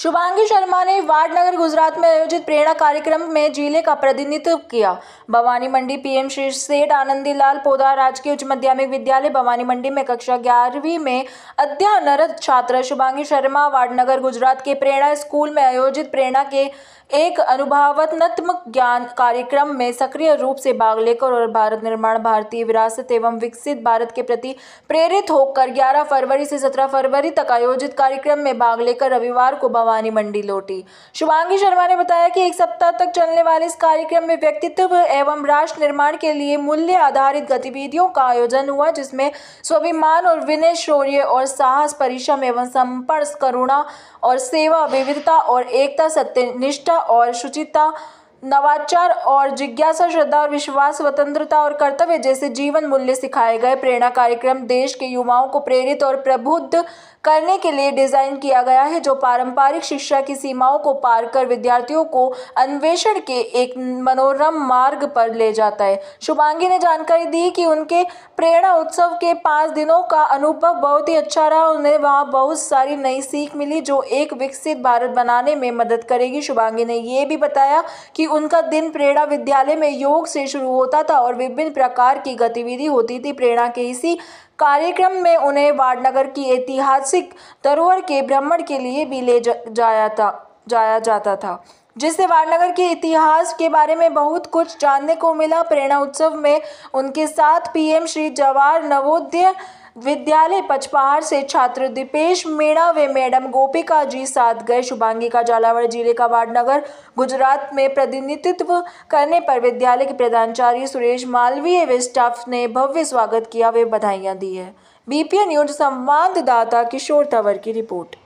शुभांगी शर्मा ने वार्ड नगर गुजरात में आयोजित प्रेरणा कार्यक्रम में जिले का प्रतिनिधित्व किया भवानी मंडी पीएम श्री सेठ आनंदी लाल पोदा राजकीय उच्च माध्यमिक विद्यालय भवानी मंडी में कक्षा ग्यारहवीं में अध्ययनरत छात्र शुभांगी शर्मा वार्ड नगर गुजरात के प्रेरणा स्कूल में आयोजित प्रेरणा के एक अनुभावनात्मक ज्ञान कार्यक्रम में सक्रिय रूप से भाग लेकर और भारत निर्माण भारतीय विरासत एवं विकसित भारत के प्रति प्रेरित होकर 11 फरवरी से 17 फरवरी तक आयोजित कार्यक्रम में भाग लेकर रविवार को भवानी मंडी लोटी शुभांगी शर्मा ने बताया कि एक सप्ताह तक चलने वाले इस कार्यक्रम में व्यक्तित्व एवं राष्ट्र निर्माण के लिए मूल्य आधारित गतिविधियों का आयोजन हुआ जिसमें स्वाभिमान और विनय शौर्य और साहस परिश्रम एवं संपर्श करुणा और सेवा विविधता और एकता सत्यनिष्ठा और शुचिता नवाचार और जिज्ञासा श्रद्धा और विश्वास स्वतंत्रता और कर्तव्य जैसे जीवन मूल्य सिखाए गए प्रेरणा कार्यक्रम देश के युवाओं को प्रेरित और प्रबुद्ध करने के लिए डिजाइन किया गया है जो पारंपरिक शिक्षा की सीमाओं को पार कर विद्यार्थियों को अन्वेषण के एक मनोरम मार्ग पर ले जाता है शुभांगी ने जानकारी दी कि उनके प्रेरणा उत्सव के पाँच दिनों का अनुभव बहुत ही अच्छा रहा उन्हें वहाँ बहुत सारी नई सीख मिली जो एक विकसित भारत बनाने में मदद करेगी शुभांगी ने यह भी बताया कि उनका दिन प्रेरणा विद्यालय में योग से शुरू होता था और विभिन्न प्रकार की गतिविधि होती थी प्रेरणा के इसी कार्यक्रम में उन्हें वाडनगर की ऐतिहासिक धरोहर के भ्रमण के लिए भी ले जाया था जाया जाता था जिससे वारनगर के इतिहास के बारे में बहुत कुछ जानने को मिला प्रेरणा उत्सव में उनके साथ पीएम श्री जवाहर नवोदय विद्यालय पचपार से छात्र दीपेश मीणा व मैडम गोपिका जी साथ गए शुभांगी का झालावाड़ जिले का वार्डनगर गुजरात में प्रतिनिधित्व करने पर विद्यालय के प्रधानाचार्य सुरेश मालवीय व स्टाफ ने भव्य स्वागत किया वे बधाइयां दी है बीपीए न्यूज संवाददाता किशोर तंवर की रिपोर्ट